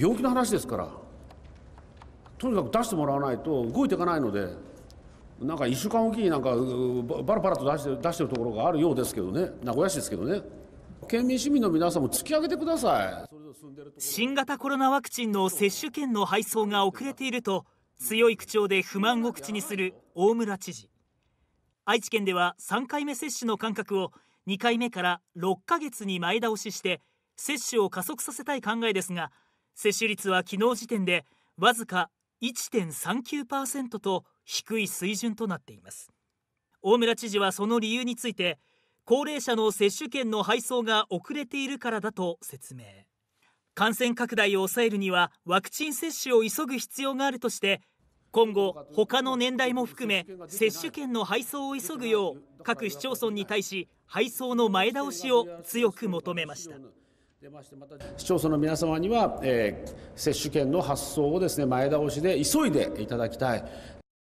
病気の話ですからとにかく出してもらわないと動いていかないのでなんか1週間おきになんかバラバラと出して出してるところがあるようですけどね名古屋市ですけどね県民市民の皆さんも突き上げてください新型コロナワクチンの接種券の配送が遅れていると強い口調で不満を口にする大村知事愛知県では3回目接種の間隔を2回目から6ヶ月に前倒しして接種を加速させたい考えですが接種率は昨日時点でわずか1.39%と低い水準となっています大村知事はその理由について高齢者の接種券の配送が遅れているからだと説明感染拡大を抑えるにはワクチン接種を急ぐ必要があるとして今後他の年代も含め接種券の配送を急ぐよう各市町村に対し配送の前倒しを強く求めました市町村の皆様には、えー、接種券の発送をです、ね、前倒しで急いでいただきたい、